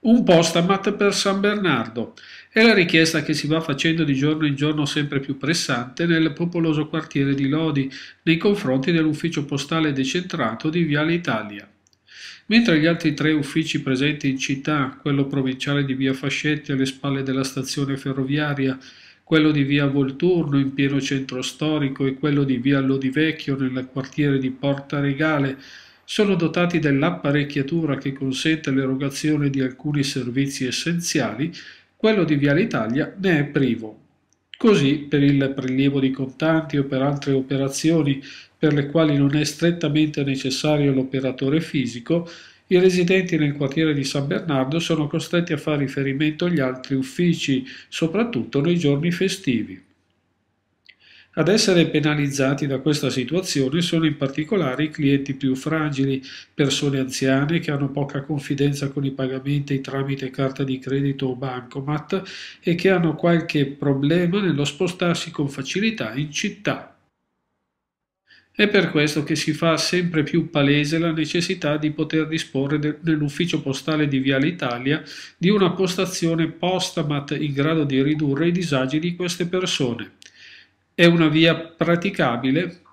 un postamat per San Bernardo. È la richiesta che si va facendo di giorno in giorno sempre più pressante nel popoloso quartiere di Lodi nei confronti dell'ufficio postale decentrato di Viale Italia. Mentre gli altri tre uffici presenti in città, quello provinciale di Via Fascetti alle spalle della stazione ferroviaria, quello di Via Volturno in pieno centro storico e quello di Via Lodivecchio nel quartiere di Porta Regale, sono dotati dell'apparecchiatura che consente l'erogazione di alcuni servizi essenziali, quello di Viale Italia ne è privo. Così, per il prelievo di contanti o per altre operazioni per le quali non è strettamente necessario l'operatore fisico, i residenti nel quartiere di San Bernardo sono costretti a fare riferimento agli altri uffici, soprattutto nei giorni festivi. Ad essere penalizzati da questa situazione sono in particolare i clienti più fragili, persone anziane che hanno poca confidenza con i pagamenti tramite carta di credito o bancomat e che hanno qualche problema nello spostarsi con facilità in città. È per questo che si fa sempre più palese la necessità di poter disporre de- nell'ufficio postale di Viale Italia di una postazione postamat in grado di ridurre i disagi di queste persone una via praticabile